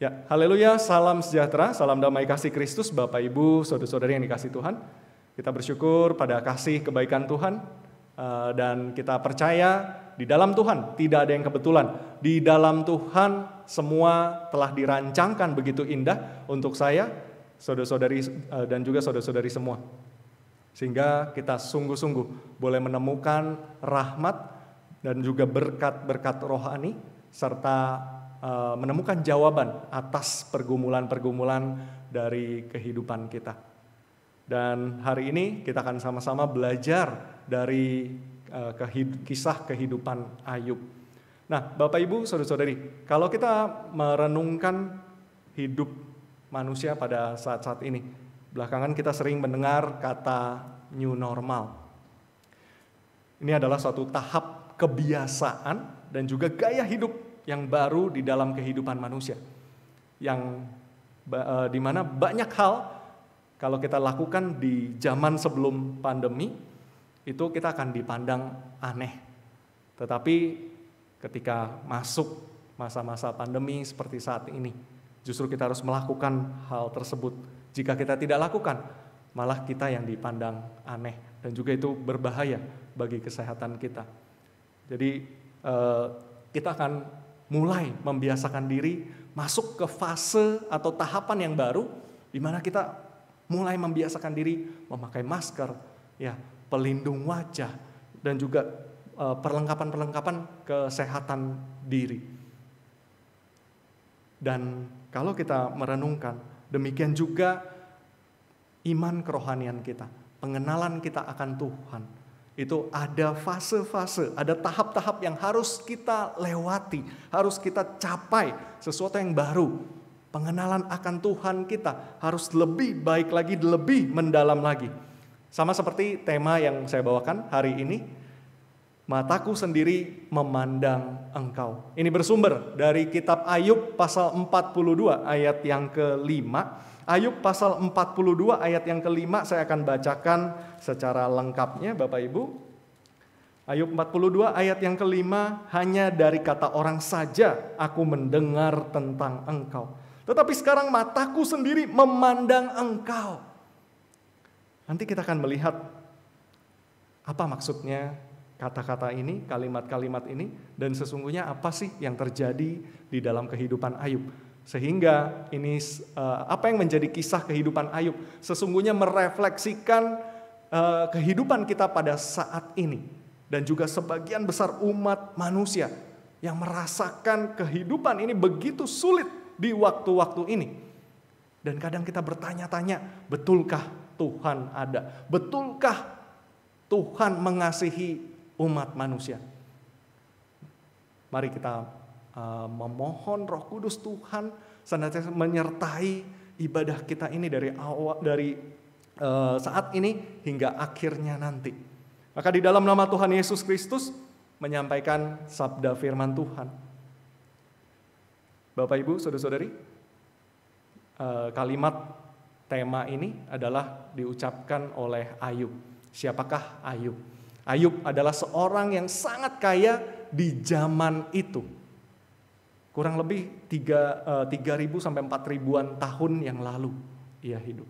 Ya, haleluya, salam sejahtera, salam damai kasih Kristus, Bapak Ibu, saudara-saudari yang dikasih Tuhan. Kita bersyukur pada kasih kebaikan Tuhan eh, dan kita percaya di dalam Tuhan tidak ada yang kebetulan. Di dalam Tuhan semua telah dirancangkan begitu indah untuk saya, saudara-saudari eh, dan juga saudara-saudari semua. Sehingga kita sungguh-sungguh boleh menemukan rahmat dan juga berkat-berkat rohani serta Eh, menemukan jawaban atas pergumulan-pergumulan dari kehidupan kita. Dan hari ini kita akan sama-sama belajar dari eh, kisah kehidupan Ayub. Nah, Bapak Ibu, Saudara-saudari, kalau kita merenungkan hidup manusia pada saat-saat ini, belakangan kita sering mendengar kata new normal. Ini adalah suatu tahap kebiasaan dan juga gaya hidup yang baru di dalam kehidupan manusia. Yang e, di mana banyak hal kalau kita lakukan di zaman sebelum pandemi itu kita akan dipandang aneh. Tetapi ketika masuk masa-masa pandemi seperti saat ini, justru kita harus melakukan hal tersebut. Jika kita tidak lakukan, malah kita yang dipandang aneh dan juga itu berbahaya bagi kesehatan kita. Jadi e, kita akan mulai membiasakan diri masuk ke fase atau tahapan yang baru di mana kita mulai membiasakan diri memakai masker, ya, pelindung wajah dan juga eh, perlengkapan-perlengkapan kesehatan diri. Dan kalau kita merenungkan, demikian juga iman kerohanian kita, pengenalan kita akan Tuhan itu ada fase-fase, ada tahap-tahap yang harus kita lewati, harus kita capai sesuatu yang baru. Pengenalan akan Tuhan kita harus lebih baik lagi, lebih mendalam lagi. Sama seperti tema yang saya bawakan hari ini, mataku sendiri memandang engkau. Ini bersumber dari kitab Ayub pasal 42 ayat yang kelima Ayub pasal 42 ayat yang kelima saya akan bacakan secara lengkapnya Bapak Ibu. Ayub 42 ayat yang kelima, hanya dari kata orang saja aku mendengar tentang engkau. Tetapi sekarang mataku sendiri memandang engkau. Nanti kita akan melihat apa maksudnya kata-kata ini, kalimat-kalimat ini, dan sesungguhnya apa sih yang terjadi di dalam kehidupan Ayub. Sehingga ini eh, apa yang menjadi kisah kehidupan Ayub sesungguhnya merefleksikan eh, kehidupan kita pada saat ini dan juga sebagian besar umat manusia yang merasakan kehidupan ini begitu sulit di waktu-waktu ini. Dan kadang kita bertanya-tanya, betulkah Tuhan ada? Betulkah Tuhan mengasihi umat manusia? Mari kita Eh, memohon Roh Kudus Tuhan senantiasa menyertai ibadah kita ini dari awal dari eh, saat ini hingga akhirnya nanti. Maka di dalam nama Tuhan Yesus Kristus menyampaikan sabda firman Tuhan. Bapak Ibu, Saudara-saudari, eh, kalimat tema ini adalah diucapkan oleh Ayub. Siapakah Ayub? Ayub adalah seorang yang sangat kaya di zaman itu kurang lebih 3 3000 eh, sampai 4000-an tahun yang lalu ia hidup.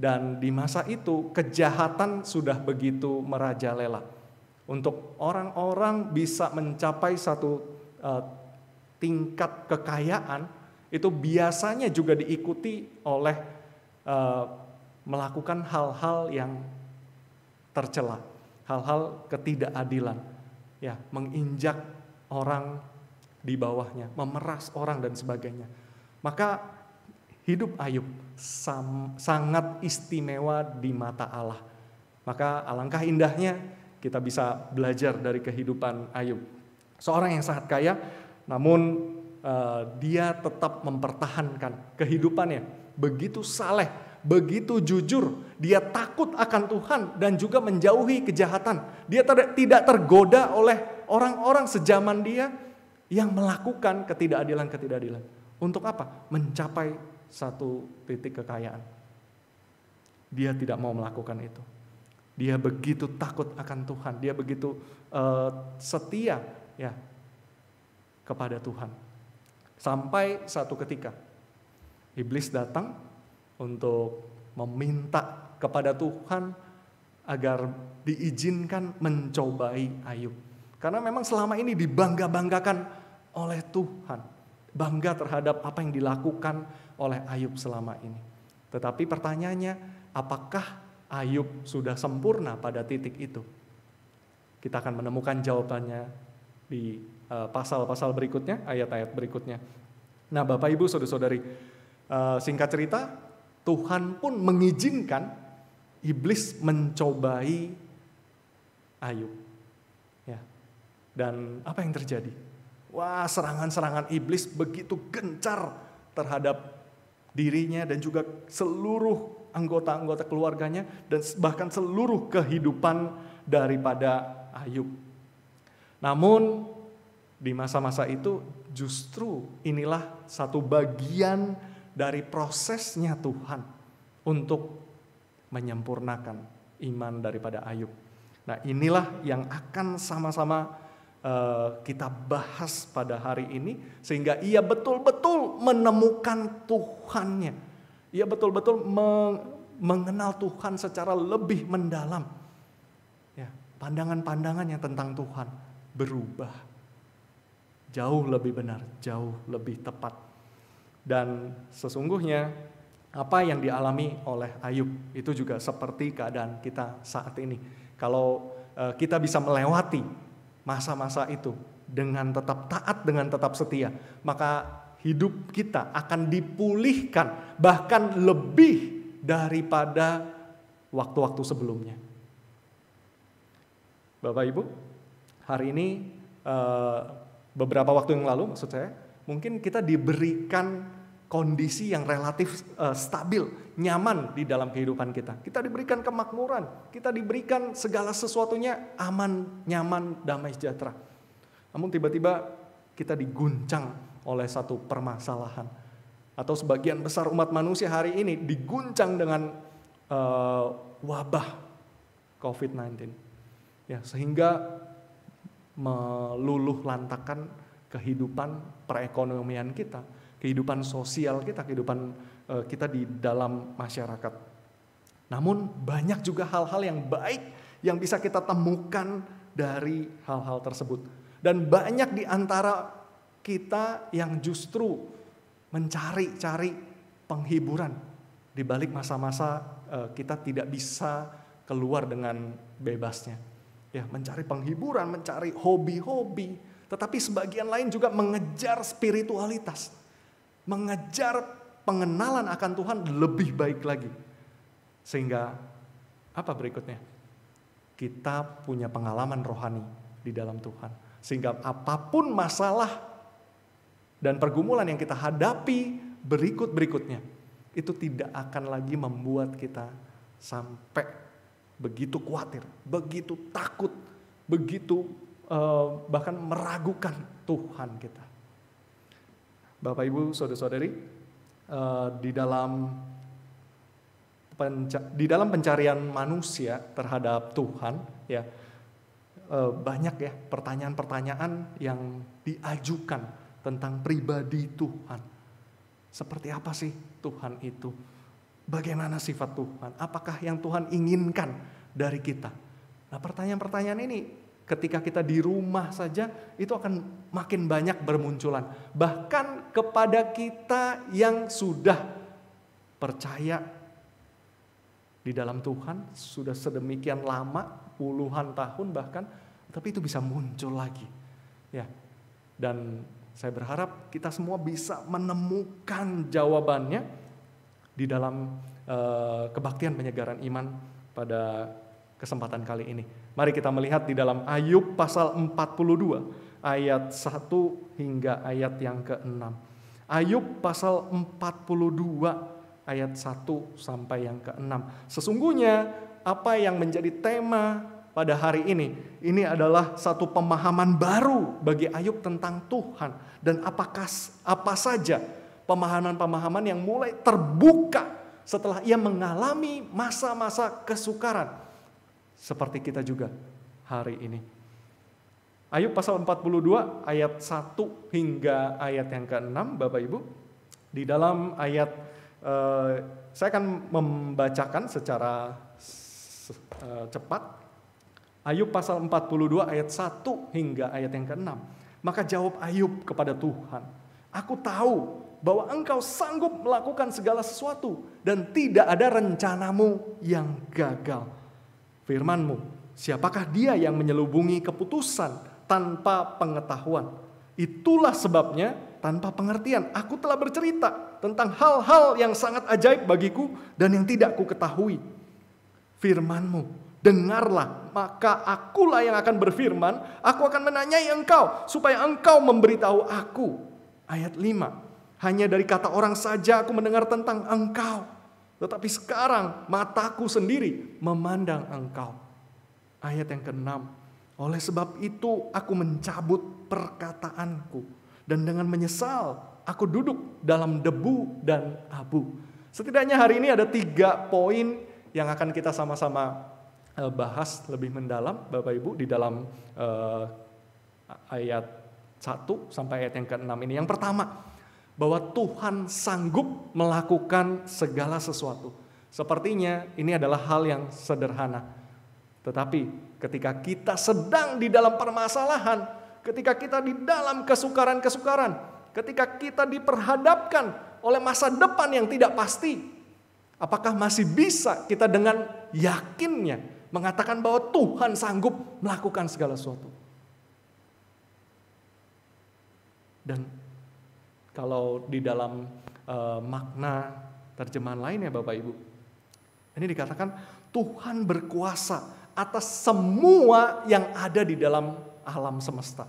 Dan di masa itu kejahatan sudah begitu merajalela. Untuk orang-orang bisa mencapai satu uh, tingkat kekayaan itu biasanya juga diikuti oleh uh, melakukan hal-hal yang tercela, hal-hal ketidakadilan, ya menginjak orang di bawahnya, memeras orang dan sebagainya. Maka hidup Ayub sam, sangat istimewa di mata Allah. Maka alangkah indahnya kita bisa belajar dari kehidupan Ayub. Seorang yang sangat kaya, namun uh, dia tetap mempertahankan kehidupannya. Begitu saleh, begitu jujur, dia takut akan Tuhan dan juga menjauhi kejahatan. Dia tidak tergoda oleh orang-orang sejaman dia yang melakukan ketidakadilan-ketidakadilan. Untuk apa? Mencapai satu titik kekayaan. Dia tidak mau melakukan itu. Dia begitu takut akan Tuhan, dia begitu uh, setia ya kepada Tuhan. Sampai satu ketika iblis datang untuk meminta kepada Tuhan agar diizinkan mencobai Ayub. Karena memang selama ini dibangga-banggakan oleh Tuhan, bangga terhadap apa yang dilakukan oleh Ayub selama ini. Tetapi pertanyaannya, apakah Ayub sudah sempurna pada titik itu? Kita akan menemukan jawabannya di eh, pasal-pasal berikutnya, ayat-ayat berikutnya. Nah, Bapak Ibu, saudara-saudari, eh, singkat cerita, Tuhan pun mengizinkan iblis mencobai Ayub. Ya. Dan apa yang terjadi? Wah, serangan-serangan iblis begitu gencar terhadap dirinya dan juga seluruh anggota-anggota keluarganya dan bahkan seluruh kehidupan daripada Ayub. Namun di masa-masa itu justru inilah satu bagian dari prosesnya Tuhan untuk menyempurnakan iman daripada Ayub. Nah, inilah yang akan sama-sama Eh, kita bahas pada hari ini, sehingga ia betul-betul menemukan Tuhannya. Ia betul-betul mengenal Tuhan secara lebih mendalam. Ya, pandangan-pandangannya tentang Tuhan berubah. Jauh lebih benar, jauh lebih tepat. Dan sesungguhnya apa yang dialami oleh Ayub itu juga seperti keadaan kita saat ini. Kalau eh, kita bisa melewati masa-masa itu dengan tetap taat, dengan tetap setia, maka hidup kita akan dipulihkan bahkan lebih daripada waktu-waktu sebelumnya. Bapak Ibu, hari ini eh, beberapa waktu yang lalu maksud saya, mungkin kita diberikan kondisi yang relatif uh, stabil, nyaman di dalam kehidupan kita. Kita diberikan kemakmuran, kita diberikan segala sesuatunya aman, nyaman, damai sejahtera. Namun tiba-tiba kita diguncang oleh satu permasalahan atau sebagian besar umat manusia hari ini diguncang dengan uh, wabah COVID-19. Ya, sehingga meluluh lantakan kehidupan perekonomian kita kehidupan sosial kita, kehidupan eh, kita di dalam masyarakat. Namun banyak juga hal-hal yang baik yang bisa kita temukan dari hal-hal tersebut. Dan banyak di antara kita yang justru mencari-cari penghiburan di balik masa-masa eh, kita tidak bisa keluar dengan bebasnya. Ya, mencari penghiburan, mencari hobi-hobi, tetapi sebagian lain juga mengejar spiritualitas mengejar pengenalan akan Tuhan lebih baik lagi. Sehingga apa berikutnya? Kita punya pengalaman rohani di dalam Tuhan. Sehingga apapun masalah dan pergumulan yang kita hadapi berikut-berikutnya itu tidak akan lagi membuat kita sampai begitu khawatir, begitu takut, begitu uh, bahkan meragukan Tuhan kita. Bapak Ibu, saudara-saudari, uh, di dalam di dalam pencarian manusia terhadap Tuhan, ya uh, banyak ya pertanyaan-pertanyaan yang diajukan tentang pribadi Tuhan. Seperti apa sih Tuhan itu? Bagaimana sifat Tuhan? Apakah yang Tuhan inginkan dari kita? Nah, pertanyaan-pertanyaan ini ketika kita di rumah saja itu akan makin banyak bermunculan. Bahkan kepada kita yang sudah percaya di dalam Tuhan sudah sedemikian lama puluhan tahun bahkan tapi itu bisa muncul lagi. Ya. Dan saya berharap kita semua bisa menemukan jawabannya di dalam uh, kebaktian penyegaran iman pada kesempatan kali ini. Mari kita melihat di dalam Ayub pasal 42 ayat 1 hingga ayat yang ke-6. Ayub pasal 42 ayat 1 sampai yang ke-6. Sesungguhnya apa yang menjadi tema pada hari ini, ini adalah satu pemahaman baru bagi Ayub tentang Tuhan dan apakah apa saja pemahaman-pemahaman yang mulai terbuka setelah ia mengalami masa-masa kesukaran seperti kita juga hari ini. Ayub pasal 42 ayat 1 hingga ayat yang ke-6 Bapak Ibu. Di dalam ayat eh, saya akan membacakan secara eh, cepat. Ayub pasal 42 ayat 1 hingga ayat yang ke-6. Maka jawab Ayub kepada Tuhan, "Aku tahu bahwa engkau sanggup melakukan segala sesuatu dan tidak ada rencanamu yang gagal." firmanmu. Siapakah dia yang menyelubungi keputusan tanpa pengetahuan? Itulah sebabnya tanpa pengertian aku telah bercerita tentang hal-hal yang sangat ajaib bagiku dan yang tidak ku ketahui. Firmanmu dengarlah, maka akulah yang akan berfirman, aku akan menanyai engkau, supaya engkau memberitahu aku. Ayat 5, hanya dari kata orang saja aku mendengar tentang engkau. Tetapi sekarang mataku sendiri memandang engkau. Ayat yang ke-6. Oleh sebab itu aku mencabut perkataanku. Dan dengan menyesal aku duduk dalam debu dan abu. Setidaknya hari ini ada tiga poin yang akan kita sama-sama eh, bahas lebih mendalam Bapak Ibu di dalam uh, ayat 1 sampai ayat yang ke-6 ini. Yang pertama, bahwa Tuhan sanggup melakukan segala sesuatu. Sepertinya ini adalah hal yang sederhana. Tetapi ketika kita sedang di dalam permasalahan, ketika kita di dalam kesukaran-kesukaran, ketika kita diperhadapkan oleh masa depan yang tidak pasti, apakah masih bisa kita dengan yakinnya mengatakan bahwa Tuhan sanggup melakukan segala sesuatu? Dan kalau di dalam uh, makna terjemahan lainnya Bapak Ibu. Ini dikatakan Tuhan berkuasa atas semua yang ada di dalam alam semesta.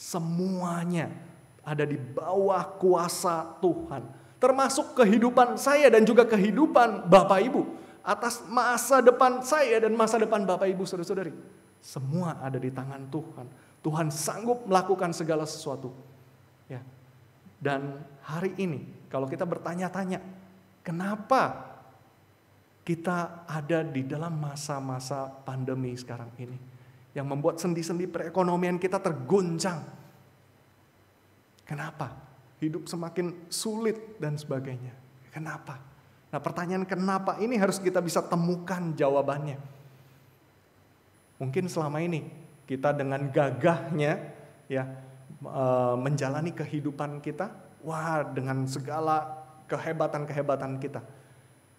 Semuanya ada di bawah kuasa Tuhan. Termasuk kehidupan saya dan juga kehidupan Bapak Ibu. Atas masa depan saya dan masa depan Bapak Ibu saudara-saudari. Semua ada di tangan Tuhan. Tuhan sanggup melakukan segala sesuatu. Dan hari ini kalau kita bertanya-tanya kenapa kita ada di dalam masa-masa pandemi sekarang ini yang membuat sendi-sendi perekonomian kita terguncang? Kenapa? Hidup semakin sulit dan sebagainya. Kenapa? Nah, pertanyaan kenapa ini harus kita bisa temukan jawabannya. Mungkin selama ini kita dengan gagahnya ya Eh, menjalani kehidupan kita, wah dengan segala kehebatan-kehebatan kita,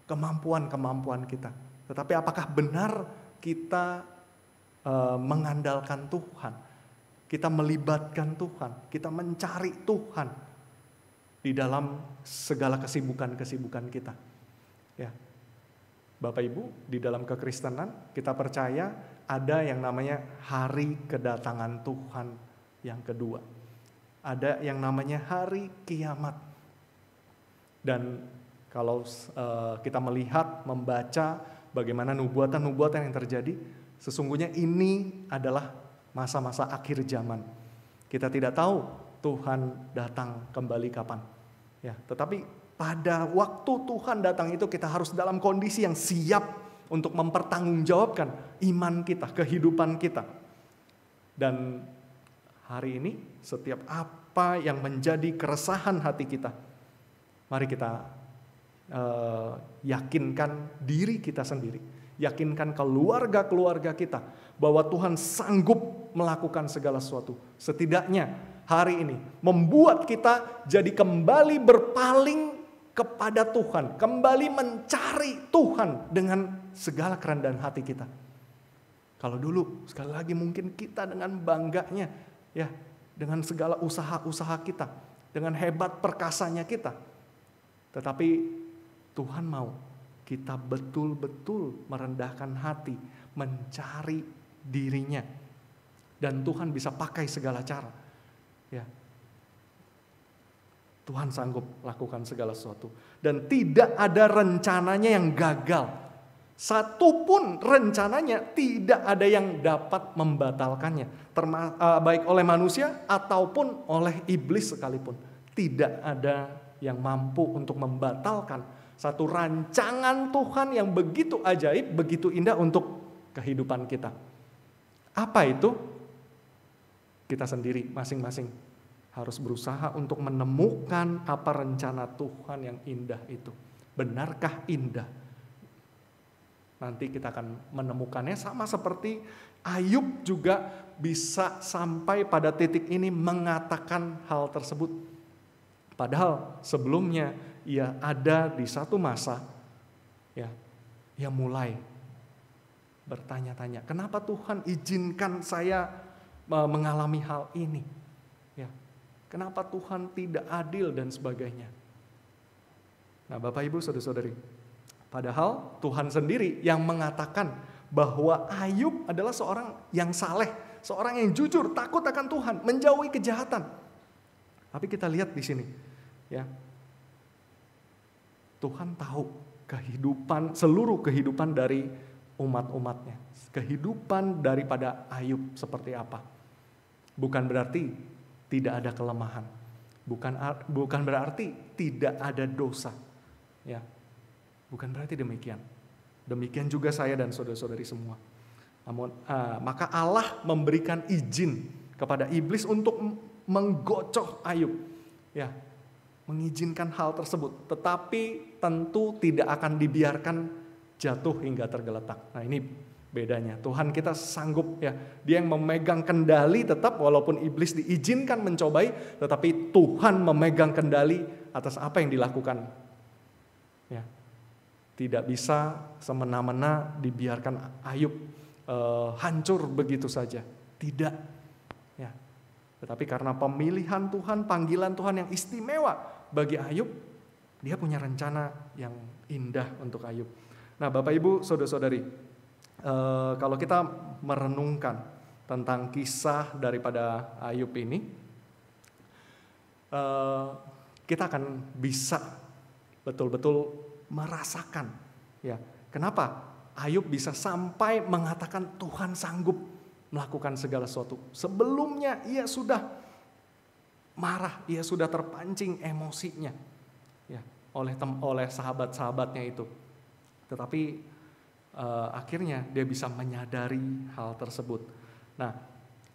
kemampuan-kemampuan kita. Tetapi apakah benar kita eh, mengandalkan Tuhan? Kita melibatkan Tuhan, kita mencari Tuhan di dalam segala kesibukan-kesibukan kita. Ya. Bapak Ibu, di dalam kekristenan kita percaya ada yang namanya hari kedatangan Tuhan yang kedua, ada yang namanya hari kiamat. Dan kalau uh, kita melihat, membaca bagaimana nubuatan-nubuatan yang terjadi, sesungguhnya ini adalah masa-masa akhir zaman. Kita tidak tahu Tuhan datang kembali kapan. Ya, tetapi pada waktu Tuhan datang itu kita harus dalam kondisi yang siap untuk mempertanggungjawabkan iman kita, kehidupan kita. Dan hari ini, setiap apa yang menjadi keresahan hati kita, mari kita uh, yakinkan diri kita sendiri, yakinkan keluarga-keluarga kita bahwa Tuhan sanggup melakukan segala sesuatu. Setidaknya hari ini membuat kita jadi kembali berpaling kepada Tuhan, kembali mencari Tuhan dengan segala kerendahan hati kita. Kalau dulu, sekali lagi mungkin kita dengan bangganya ya dengan segala usaha-usaha kita, dengan hebat perkasanya kita. Tetapi Tuhan mau kita betul-betul merendahkan hati, mencari dirinya. Dan Tuhan bisa pakai segala cara. Ya. Tuhan sanggup lakukan segala sesuatu dan tidak ada rencananya yang gagal satu pun rencananya tidak ada yang dapat membatalkannya, terma, eh, baik oleh manusia ataupun oleh iblis sekalipun. Tidak ada yang mampu untuk membatalkan satu rancangan Tuhan yang begitu ajaib, begitu indah untuk kehidupan kita. Apa itu? Kita sendiri masing-masing harus berusaha untuk menemukan apa rencana Tuhan yang indah itu. Benarkah indah? Nanti kita akan menemukannya sama seperti Ayub juga bisa sampai pada titik ini mengatakan hal tersebut. Padahal sebelumnya ia ada di satu masa ya ia mulai bertanya-tanya, kenapa Tuhan izinkan saya e, mengalami hal ini? Ya. Kenapa Tuhan tidak adil dan sebagainya? Nah, Bapak Ibu, Saudara-saudari, Padahal Tuhan sendiri yang mengatakan bahwa Ayub adalah seorang yang saleh, seorang yang jujur, takut akan Tuhan, menjauhi kejahatan. Tapi kita lihat di sini, ya. Tuhan tahu kehidupan seluruh kehidupan dari umat-umatnya. Kehidupan daripada Ayub seperti apa? Bukan berarti tidak ada kelemahan. Bukan bukan berarti tidak ada dosa. Ya, Bukan berarti demikian. Demikian juga saya dan saudara-saudari semua. Namun, uh, maka Allah memberikan izin kepada iblis untuk menggocoh Ayub. Ya, mengizinkan hal tersebut, tetapi tentu tidak akan dibiarkan jatuh hingga tergeletak. Nah, ini bedanya. Tuhan kita sanggup ya. Dia yang memegang kendali tetap walaupun iblis diizinkan mencobai, tetapi Tuhan memegang kendali atas apa yang dilakukan tidak bisa semena-mena dibiarkan Ayub e, hancur begitu saja. Tidak. Ya. Tetapi karena pemilihan Tuhan, panggilan Tuhan yang istimewa bagi Ayub, dia punya rencana yang indah untuk Ayub. Nah, Bapak Ibu, Saudara-saudari, e, kalau kita merenungkan tentang kisah daripada Ayub ini, e, kita akan bisa betul-betul merasakan. Ya, kenapa Ayub bisa sampai mengatakan Tuhan sanggup melakukan segala sesuatu? Sebelumnya ia sudah marah, ia sudah terpancing emosinya ya, oleh tem oleh sahabat-sahabatnya itu. Tetapi uh, akhirnya dia bisa menyadari hal tersebut. Nah,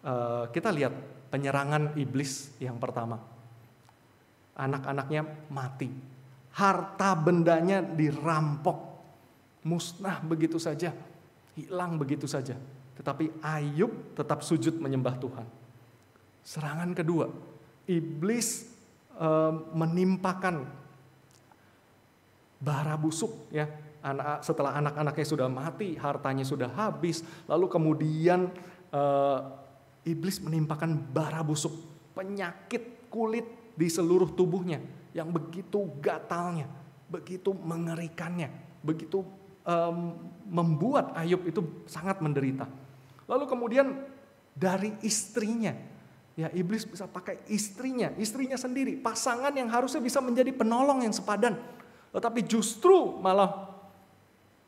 uh, kita lihat penyerangan iblis yang pertama. Anak-anaknya mati harta bendanya dirampok, musnah begitu saja, hilang begitu saja. Tetapi Ayub tetap sujud menyembah Tuhan. Serangan kedua, iblis e, menimpakan bara busuk ya. Anak, setelah anak-anaknya sudah mati, hartanya sudah habis, lalu kemudian e, iblis menimpakan bara busuk, penyakit kulit di seluruh tubuhnya yang begitu gatalnya, begitu mengerikannya, begitu um, membuat Ayub itu sangat menderita. Lalu kemudian dari istrinya, ya iblis bisa pakai istrinya, istrinya sendiri, pasangan yang harusnya bisa menjadi penolong yang sepadan, tetapi justru malah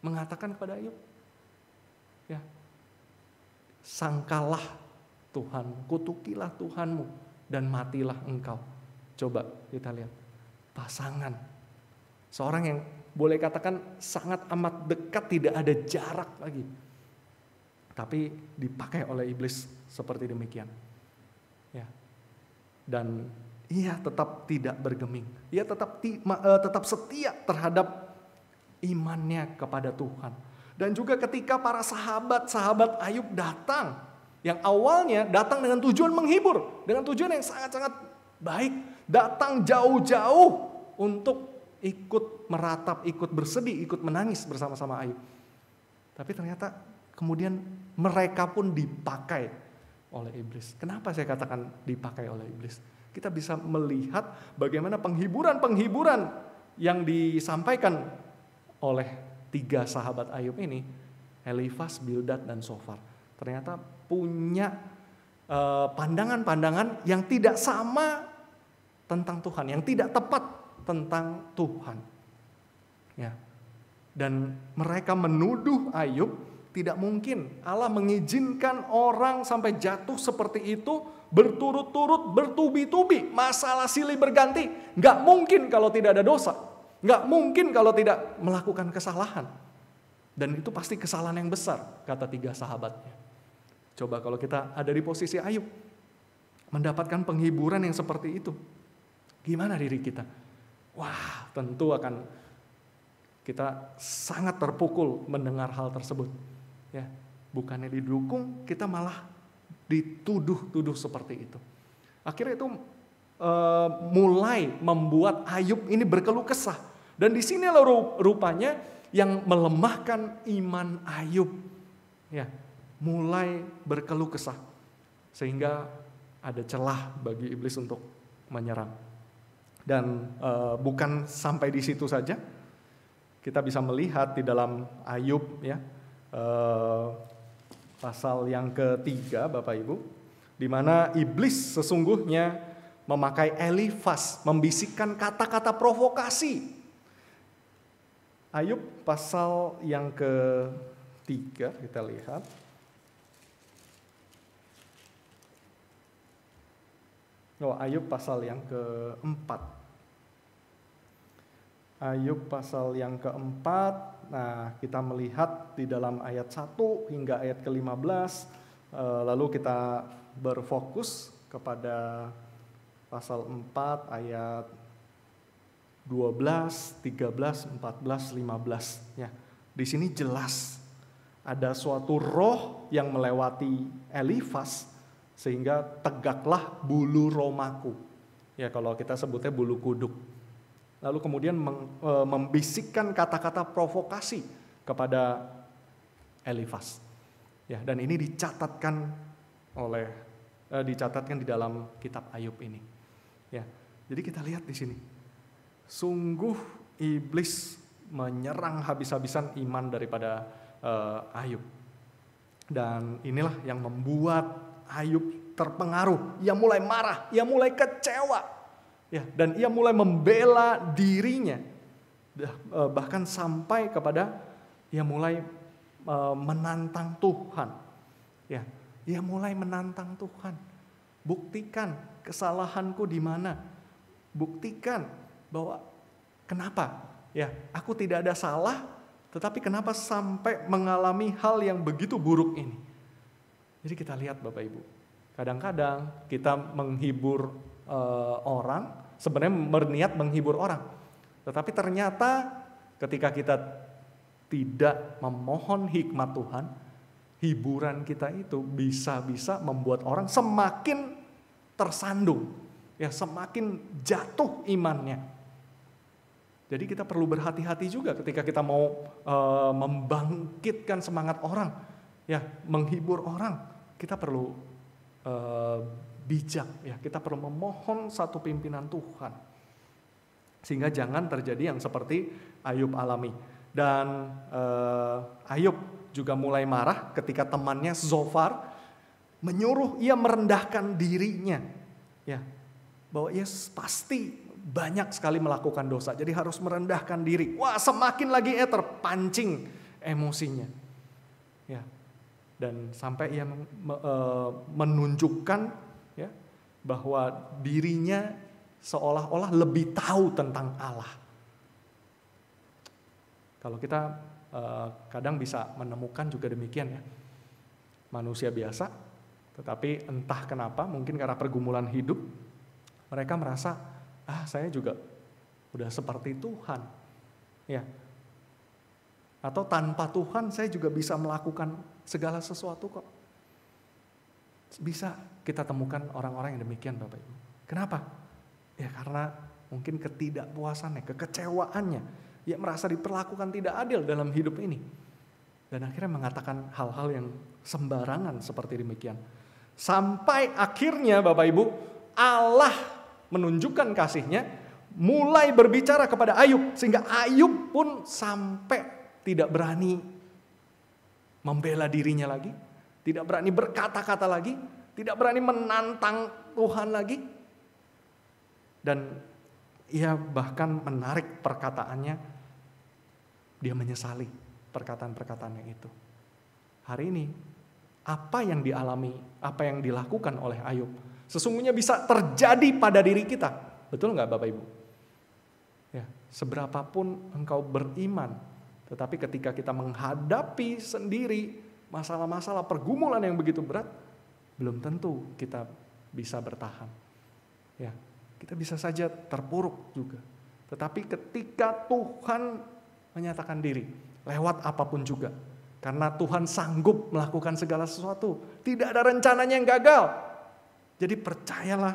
mengatakan kepada Ayub, ya sangkalah Tuhan, kutukilah Tuhanmu dan matilah engkau. Coba kita lihat pasangan. Seorang yang boleh katakan sangat amat dekat, tidak ada jarak lagi. Tapi dipakai oleh iblis seperti demikian. Ya. Dan ia tetap tidak bergeming. Ia tetap eh, tetap setia terhadap imannya kepada Tuhan. Dan juga ketika para sahabat-sahabat Ayub datang, yang awalnya datang dengan tujuan menghibur, dengan tujuan yang sangat-sangat baik, datang jauh-jauh untuk ikut meratap, ikut bersedih, ikut menangis bersama-sama Ayub. Tapi ternyata kemudian mereka pun dipakai oleh iblis. Kenapa saya katakan dipakai oleh iblis? Kita bisa melihat bagaimana penghiburan-penghiburan yang disampaikan oleh tiga sahabat Ayub ini, Elifas, Bildad, dan Sofar. Ternyata punya eh, pandangan-pandangan yang tidak sama tentang Tuhan, yang tidak tepat tentang Tuhan. Ya. Dan mereka menuduh Ayub, tidak mungkin Allah mengizinkan orang sampai jatuh seperti itu berturut-turut, bertubi-tubi, masalah silih berganti. Nggak mungkin kalau tidak ada dosa. Nggak mungkin kalau tidak melakukan kesalahan. Dan itu pasti kesalahan yang besar, kata tiga sahabatnya. Coba kalau kita ada di posisi Ayub, mendapatkan penghiburan yang seperti itu. Gimana diri kita? Wah, tentu akan kita sangat terpukul mendengar hal tersebut. Ya, bukannya didukung, kita malah dituduh-tuduh seperti itu. Akhirnya itu e, mulai membuat Ayub ini berkeluh kesah. Dan di sinilah rupanya yang melemahkan iman Ayub. Ya, mulai berkeluh kesah. Sehingga ada celah bagi iblis untuk menyerang. Dan e, bukan sampai di situ saja. Kita bisa melihat di dalam Ayub ya e, pasal yang ketiga Bapak Ibu, di mana iblis sesungguhnya memakai Elifas membisikkan kata-kata provokasi. Ayub pasal yang ketiga kita lihat. Oh, Ayub pasal yang keempat. Ayub pasal yang keempat. Nah, kita melihat di dalam ayat 1 hingga ayat ke-15 eh, lalu kita berfokus kepada pasal 4 ayat 12, 13, 14, 15 ya. Di sini jelas ada suatu roh yang melewati Elifas sehingga tegaklah bulu romaku. Ya kalau kita sebutnya bulu kuduk lalu kemudian e, membisikkan kata-kata provokasi kepada Elifas. Ya, dan ini dicatatkan oleh eh, dicatatkan di dalam kitab Ayub ini. Ya. Jadi kita lihat di sini. Sungguh iblis menyerang habis-habisan iman daripada eh, Ayub. Dan inilah yang membuat Ayub terpengaruh. Ia mulai marah, ia mulai kecewa Ya, dan ia mulai membela dirinya e, bahkan sampai kepada ia mulai e, menantang Tuhan. Ya, ia mulai menantang Tuhan. Buktikan kesalahanku di mana? Buktikan bahwa kenapa? Ya, aku tidak ada salah, tetapi kenapa sampai mengalami hal yang begitu buruk ini? Jadi kita lihat Bapak Ibu, kadang-kadang kita menghibur uh, orang sebenarnya berniat menghibur orang. Tetapi ternyata ketika kita tidak memohon hikmat Tuhan, hiburan kita itu bisa-bisa membuat orang semakin tersandung, ya semakin jatuh imannya. Jadi kita perlu berhati-hati juga ketika kita mau e, membangkitkan semangat orang, ya menghibur orang, kita perlu e, bijak ya. Kita perlu memohon satu pimpinan Tuhan. Sehingga jangan terjadi yang seperti Ayub alami. Dan eh, Ayub juga mulai marah ketika temannya Zofar menyuruh ia merendahkan dirinya. Ya. Bahwa ia pasti banyak sekali melakukan dosa. Jadi harus merendahkan diri. Wah, semakin lagi ia terpancing emosinya. Ya. Dan sampai ia eh, menunjukkan bahwa dirinya seolah-olah lebih tahu tentang Allah. Kalau kita eh, kadang bisa menemukan juga demikian ya. Manusia biasa, tetapi entah kenapa, mungkin karena pergumulan hidup, mereka merasa, ah saya juga udah seperti Tuhan. Ya. Atau tanpa Tuhan saya juga bisa melakukan segala sesuatu kok. Bisa kita temukan orang-orang yang demikian Bapak Ibu. Kenapa? Ya karena mungkin ketidakpuasannya, kekecewaannya. Ya merasa diperlakukan tidak adil dalam hidup ini. Dan akhirnya mengatakan hal-hal yang sembarangan seperti demikian. Sampai akhirnya Bapak Ibu, Allah menunjukkan kasihnya mulai berbicara kepada Ayub sehingga Ayub pun sampai tidak berani membela dirinya lagi tidak berani berkata-kata lagi, tidak berani menantang Tuhan lagi. Dan ia bahkan menarik perkataannya, dia menyesali perkataan-perkataannya itu. Hari ini, apa yang dialami, apa yang dilakukan oleh Ayub, sesungguhnya bisa terjadi pada diri kita. Betul nggak Bapak Ibu? Ya, seberapapun engkau beriman, tetapi ketika kita menghadapi sendiri masalah-masalah pergumulan yang begitu berat, belum tentu kita bisa bertahan. Ya, kita bisa saja terpuruk juga. Tetapi ketika Tuhan menyatakan diri lewat apapun juga, karena Tuhan sanggup melakukan segala sesuatu, tidak ada rencananya yang gagal. Jadi percayalah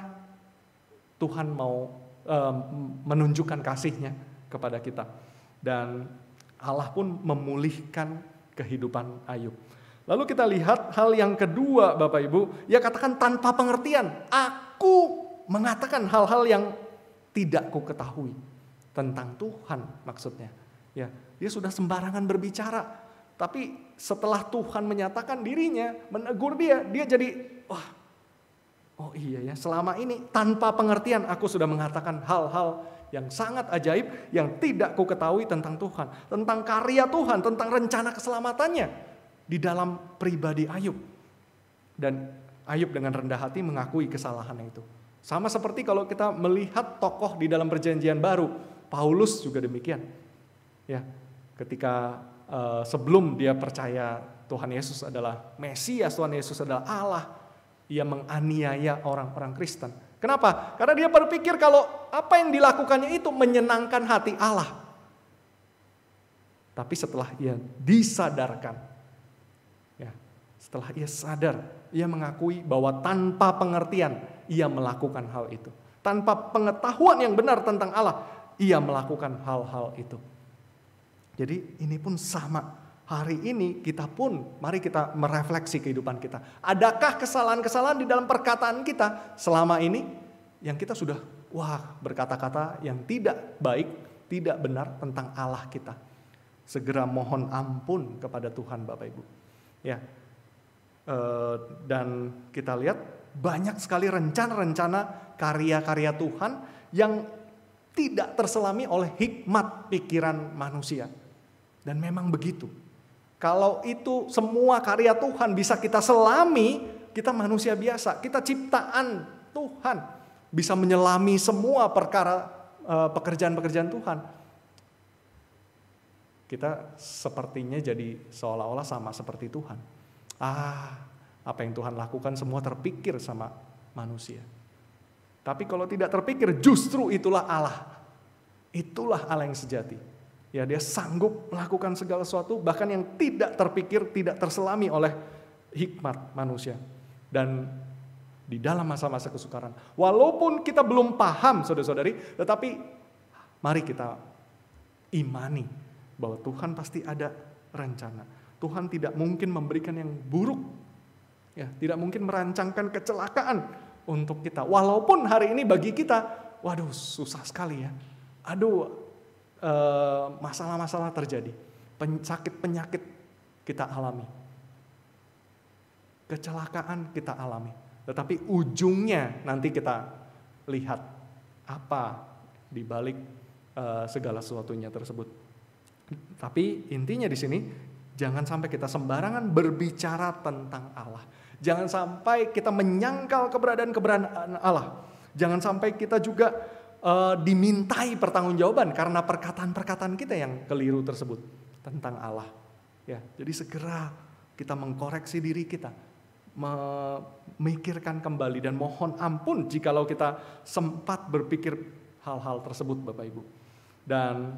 Tuhan mau um, menunjukkan kasihnya kepada kita. Dan Allah pun memulihkan kehidupan Ayub. Lalu kita lihat hal yang kedua Bapak Ibu, ya katakan tanpa pengertian, aku mengatakan hal-hal yang tidak ku ketahui tentang Tuhan maksudnya. Ya, dia sudah sembarangan berbicara, tapi setelah Tuhan menyatakan dirinya, menegur dia, dia jadi wah. Oh iya ya, selama ini tanpa pengertian aku sudah mengatakan hal-hal yang sangat ajaib yang tidak ku ketahui tentang Tuhan, tentang karya Tuhan, tentang rencana keselamatannya di dalam pribadi Ayub. Dan Ayub dengan rendah hati mengakui kesalahan itu. Sama seperti kalau kita melihat tokoh di dalam perjanjian baru, Paulus juga demikian. Ya, ketika uh, sebelum dia percaya Tuhan Yesus adalah Mesias, Tuhan Yesus adalah Allah, ia menganiaya orang-orang Kristen. Kenapa? Karena dia berpikir kalau apa yang dilakukannya itu menyenangkan hati Allah. Tapi setelah ia disadarkan setelah ia sadar, ia mengakui bahwa tanpa pengertian ia melakukan hal itu. Tanpa pengetahuan yang benar tentang Allah, ia melakukan hal-hal itu. Jadi ini pun sama. Hari ini kita pun mari kita merefleksi kehidupan kita. Adakah kesalahan-kesalahan di dalam perkataan kita selama ini yang kita sudah wah berkata-kata yang tidak baik, tidak benar tentang Allah kita. Segera mohon ampun kepada Tuhan Bapak Ibu. Ya, Eh, dan kita lihat banyak sekali rencana-rencana karya-karya Tuhan yang tidak terselami oleh hikmat pikiran manusia. Dan memang begitu. Kalau itu semua karya Tuhan bisa kita selami, kita manusia biasa, kita ciptaan Tuhan bisa menyelami semua perkara eh, pekerjaan-pekerjaan Tuhan. Kita sepertinya jadi seolah-olah sama seperti Tuhan ah apa yang Tuhan lakukan semua terpikir sama manusia. Tapi kalau tidak terpikir justru itulah Allah. Itulah Allah yang sejati. Ya dia sanggup melakukan segala sesuatu bahkan yang tidak terpikir, tidak terselami oleh hikmat manusia. Dan di dalam masa-masa kesukaran. Walaupun kita belum paham saudara-saudari, tetapi mari kita imani bahwa Tuhan pasti ada rencana. Tuhan tidak mungkin memberikan yang buruk. Ya, tidak mungkin merancangkan kecelakaan untuk kita. Walaupun hari ini bagi kita, waduh susah sekali ya. Aduh, eh, masalah-masalah terjadi. Penyakit-penyakit kita alami. Kecelakaan kita alami. Tetapi ujungnya nanti kita lihat apa di balik eh, segala sesuatunya tersebut. Tapi intinya di sini Jangan sampai kita sembarangan berbicara tentang Allah. Jangan sampai kita menyangkal keberadaan-keberadaan Allah. Jangan sampai kita juga uh, dimintai pertanggungjawaban karena perkataan-perkataan kita yang keliru tersebut tentang Allah. Ya, jadi segera kita mengkoreksi diri kita, memikirkan kembali dan mohon ampun jikalau kita sempat berpikir hal-hal tersebut Bapak Ibu. Dan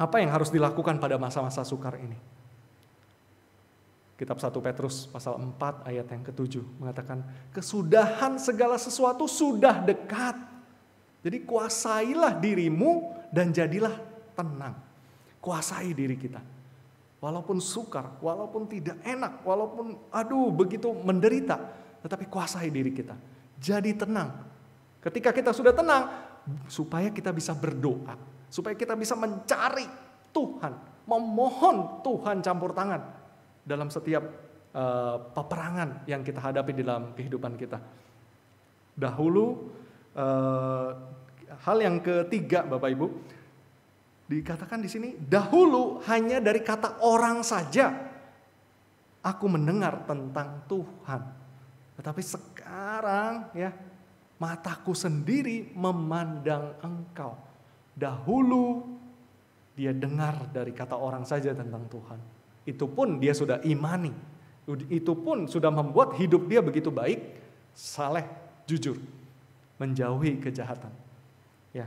apa yang harus dilakukan pada masa-masa sukar ini? Kitab 1 Petrus pasal 4 ayat yang ketujuh mengatakan kesudahan segala sesuatu sudah dekat. Jadi kuasailah dirimu dan jadilah tenang. Kuasai diri kita. Walaupun sukar, walaupun tidak enak, walaupun aduh begitu menderita, tetapi kuasai diri kita. Jadi tenang. Ketika kita sudah tenang, supaya kita bisa berdoa, supaya kita bisa mencari Tuhan, memohon Tuhan campur tangan dalam setiap uh, peperangan yang kita hadapi dalam kehidupan kita. Dahulu uh, hal yang ketiga Bapak Ibu dikatakan di sini dahulu hanya dari kata orang saja aku mendengar tentang Tuhan. Tetapi sekarang ya mataku sendiri memandang engkau. Dahulu dia dengar dari kata orang saja tentang Tuhan itu pun dia sudah imani. Itu pun sudah membuat hidup dia begitu baik, saleh, jujur, menjauhi kejahatan. Ya.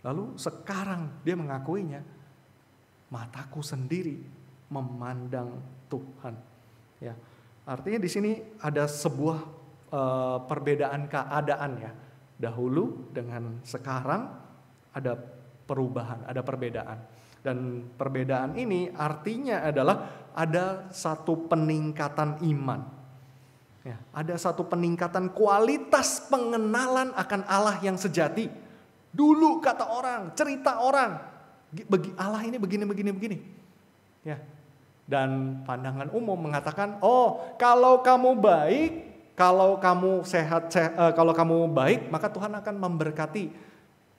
Lalu sekarang dia mengakuinya, mataku sendiri memandang Tuhan. Ya. Artinya di sini ada sebuah e, perbedaan keadaan ya. Dahulu dengan sekarang ada perubahan, ada perbedaan. Dan perbedaan ini artinya adalah ada satu peningkatan iman. Ya, ada satu peningkatan kualitas pengenalan akan Allah yang sejati. Dulu kata orang, cerita orang, Allah ini begini begini begini. Ya. Dan pandangan umum mengatakan, "Oh, kalau kamu baik, kalau kamu sehat, sehat eh, kalau kamu baik, maka Tuhan akan memberkati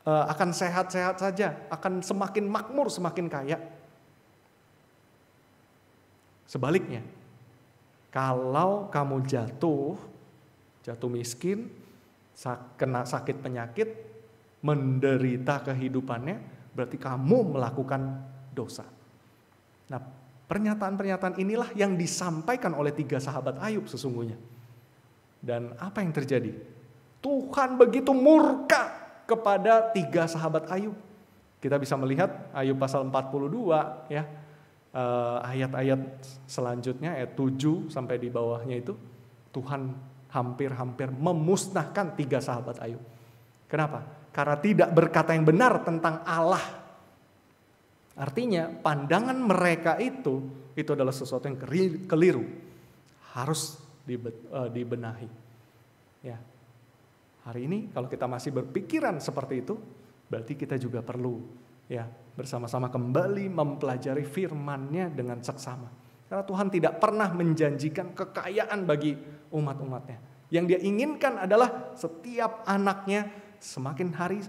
Eh, akan sehat-sehat saja, akan semakin makmur, semakin kaya. Sebaliknya, kalau kamu jatuh, jatuh miskin, kena sakit penyakit, menderita kehidupannya, berarti kamu melakukan dosa. Nah, pernyataan-pernyataan inilah yang disampaikan oleh tiga sahabat Ayub sesungguhnya. Dan apa yang terjadi? Tuhan begitu murka kepada tiga sahabat Ayub. Kita bisa melihat Ayub pasal 42 ya. Eh, ayat-ayat selanjutnya ayat 7 sampai di bawahnya itu Tuhan hampir-hampir memusnahkan tiga sahabat Ayub. Kenapa? Karena tidak berkata yang benar tentang Allah. Artinya pandangan mereka itu itu adalah sesuatu yang keliru, harus eh, dibenahi. Ya, Hari ini kalau kita masih berpikiran seperti itu, berarti kita juga perlu ya bersama-sama kembali mempelajari firman-Nya dengan seksama. Karena Tuhan tidak pernah menjanjikan kekayaan bagi umat-umatnya. Yang dia inginkan adalah setiap anaknya semakin hari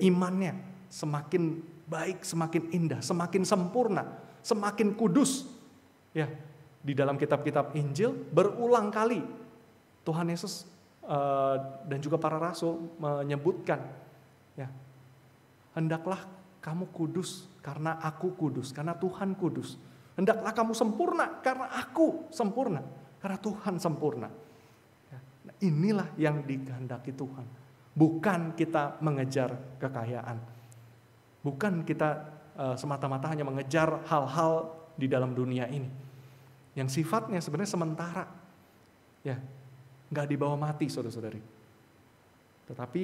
imannya semakin baik, semakin indah, semakin sempurna, semakin kudus. Ya, di dalam kitab-kitab Injil berulang kali Tuhan Yesus Eh, dan juga para rasul menyebutkan ya hendaklah kamu kudus karena aku kudus, karena Tuhan kudus. Hendaklah kamu sempurna karena aku sempurna, karena Tuhan sempurna. Ya, nah, inilah yang dikehendaki Tuhan. Bukan kita mengejar kekayaan. Bukan kita uh, semata-mata hanya mengejar hal-hal di dalam dunia ini. Yang sifatnya sebenarnya sementara. Ya, nggak dibawa mati saudara-saudari. Tetapi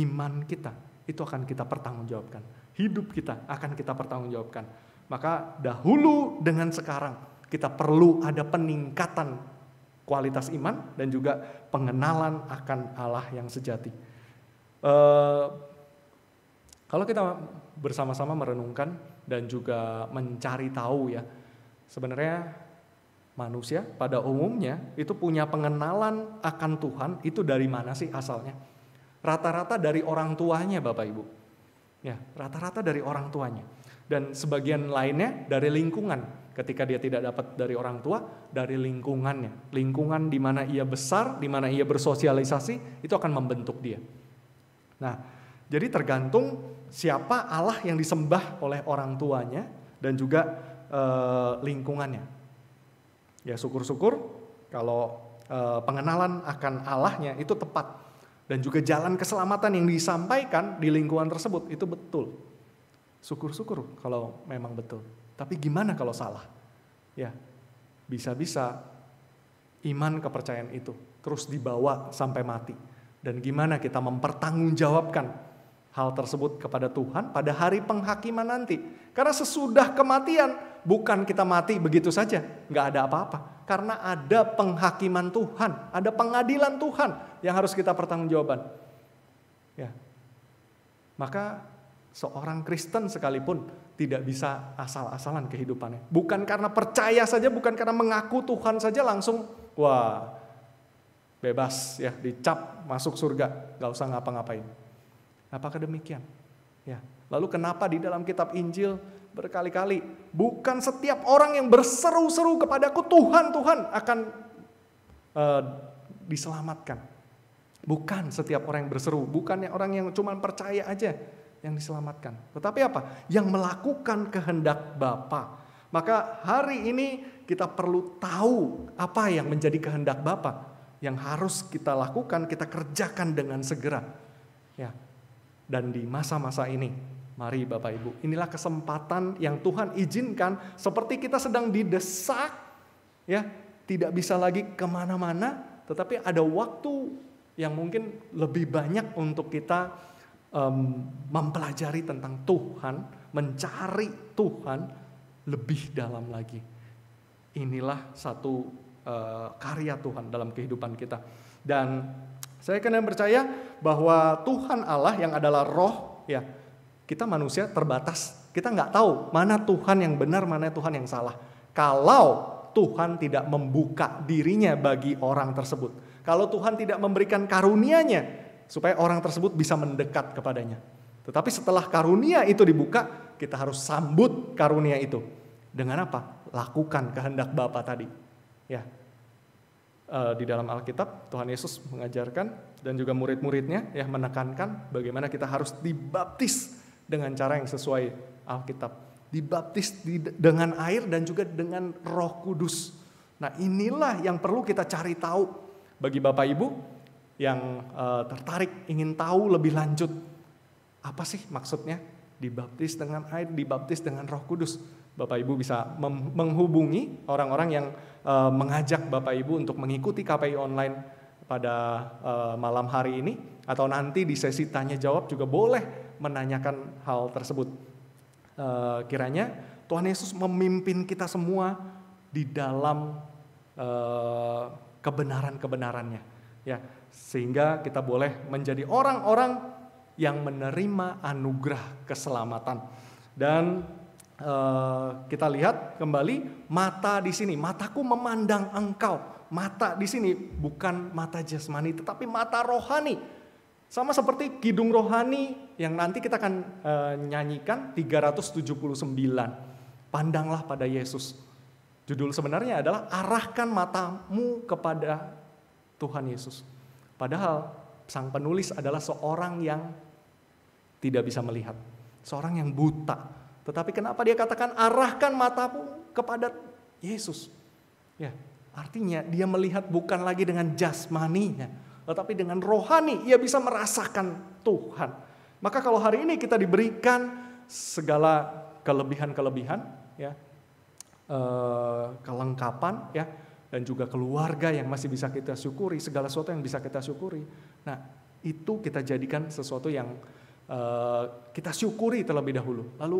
iman kita itu akan kita pertanggungjawabkan. Hidup kita akan kita pertanggungjawabkan. Maka dahulu dengan sekarang kita perlu ada peningkatan kualitas iman dan juga pengenalan akan Allah yang sejati. Uh, kalau kita bersama-sama merenungkan dan juga mencari tahu ya, sebenarnya manusia pada umumnya itu punya pengenalan akan Tuhan itu dari mana sih asalnya? Rata-rata dari orang tuanya Bapak Ibu. Ya, rata-rata dari orang tuanya. Dan sebagian lainnya dari lingkungan. Ketika dia tidak dapat dari orang tua, dari lingkungannya. Lingkungan di mana ia besar, di mana ia bersosialisasi, itu akan membentuk dia. Nah, jadi tergantung siapa Allah yang disembah oleh orang tuanya dan juga eh, lingkungannya Ya syukur-syukur kalau eh, pengenalan akan Allahnya itu tepat dan juga jalan keselamatan yang disampaikan di lingkungan tersebut itu betul. Syukur-syukur kalau memang betul. Tapi gimana kalau salah? Ya, bisa-bisa iman kepercayaan itu terus dibawa sampai mati. Dan gimana kita mempertanggungjawabkan hal tersebut kepada Tuhan pada hari penghakiman nanti. Karena sesudah kematian bukan kita mati begitu saja, nggak ada apa-apa. Karena ada penghakiman Tuhan, ada pengadilan Tuhan yang harus kita pertanggungjawaban. Ya. Maka seorang Kristen sekalipun tidak bisa asal-asalan kehidupannya. Bukan karena percaya saja, bukan karena mengaku Tuhan saja langsung, wah bebas ya, dicap masuk surga, nggak usah ngapa-ngapain. Apakah demikian? Ya. Lalu kenapa di dalam kitab Injil berkali-kali. Bukan setiap orang yang berseru-seru kepadaku Tuhan, Tuhan akan uh, diselamatkan. Bukan setiap orang yang berseru, bukan orang yang cuma percaya aja yang diselamatkan. Tetapi apa? Yang melakukan kehendak Bapa. Maka hari ini kita perlu tahu apa yang menjadi kehendak Bapa yang harus kita lakukan, kita kerjakan dengan segera. Ya. Dan di masa-masa ini Mari Bapak Ibu, inilah kesempatan yang Tuhan izinkan seperti kita sedang didesak, ya tidak bisa lagi kemana-mana, tetapi ada waktu yang mungkin lebih banyak untuk kita um, mempelajari tentang Tuhan, mencari Tuhan lebih dalam lagi. Inilah satu uh, karya Tuhan dalam kehidupan kita. Dan saya kena percaya bahwa Tuhan Allah yang adalah roh, ya kita manusia terbatas, kita nggak tahu mana Tuhan yang benar, mana Tuhan yang salah. Kalau Tuhan tidak membuka dirinya bagi orang tersebut, kalau Tuhan tidak memberikan karunia-Nya supaya orang tersebut bisa mendekat kepadanya. Tetapi setelah karunia itu dibuka, kita harus sambut karunia itu. Dengan apa? Lakukan kehendak Bapa tadi. Ya. E, di dalam Alkitab Tuhan Yesus mengajarkan dan juga murid-muridnya ya menekankan bagaimana kita harus dibaptis dengan cara yang sesuai Alkitab. Dibaptis di, dengan air dan juga dengan Roh Kudus. Nah, inilah yang perlu kita cari tahu bagi Bapak Ibu yang uh, tertarik ingin tahu lebih lanjut apa sih maksudnya dibaptis dengan air, dibaptis dengan Roh Kudus. Bapak Ibu bisa menghubungi orang-orang yang uh, mengajak Bapak Ibu untuk mengikuti KPI online pada uh, malam hari ini atau nanti di sesi tanya jawab juga boleh menanyakan hal tersebut. E, kiranya Tuhan Yesus memimpin kita semua di dalam e, kebenaran-kebenarannya, ya, sehingga kita boleh menjadi orang-orang yang menerima anugerah keselamatan. Dan e, kita lihat kembali mata di sini, mataku memandang engkau. Mata di sini bukan mata jasmani, tetapi mata rohani sama seperti Kidung Rohani yang nanti kita akan e, nyanyikan 379. Pandanglah pada Yesus. Judul sebenarnya adalah arahkan matamu kepada Tuhan Yesus. Padahal sang penulis adalah seorang yang tidak bisa melihat, seorang yang buta. Tetapi kenapa dia katakan arahkan matamu kepada Yesus? Ya, artinya dia melihat bukan lagi dengan jasmaninya, tetapi dengan rohani ia bisa merasakan Tuhan. Maka kalau hari ini kita diberikan segala kelebihan-kelebihan, ya, eh, kelengkapan, ya, dan juga keluarga yang masih bisa kita syukuri, segala sesuatu yang bisa kita syukuri. Nah, itu kita jadikan sesuatu yang uh, kita syukuri terlebih dahulu. Lalu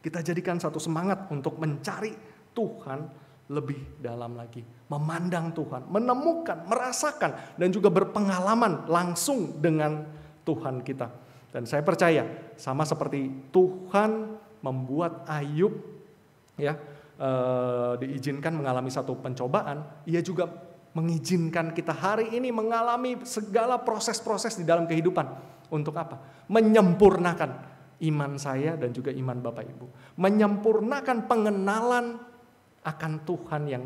kita jadikan satu semangat untuk mencari Tuhan lebih dalam lagi, memandang Tuhan, menemukan, merasakan, dan juga berpengalaman langsung dengan Tuhan kita. Dan saya percaya, sama seperti Tuhan membuat Ayub, ya, eh, diizinkan mengalami satu pencobaan, ia juga mengizinkan kita hari ini mengalami segala proses-proses di dalam kehidupan. Untuk apa? Menyempurnakan iman saya dan juga iman Bapak Ibu, menyempurnakan pengenalan akan Tuhan yang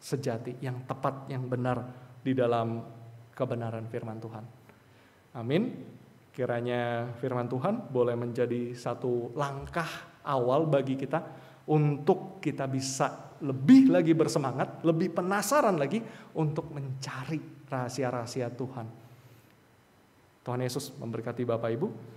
sejati, yang tepat, yang benar di dalam kebenaran firman Tuhan. Amin. Kiranya firman Tuhan boleh menjadi satu langkah awal bagi kita untuk kita bisa lebih lagi bersemangat, lebih penasaran lagi untuk mencari rahasia-rahasia Tuhan. Tuhan Yesus memberkati Bapak Ibu.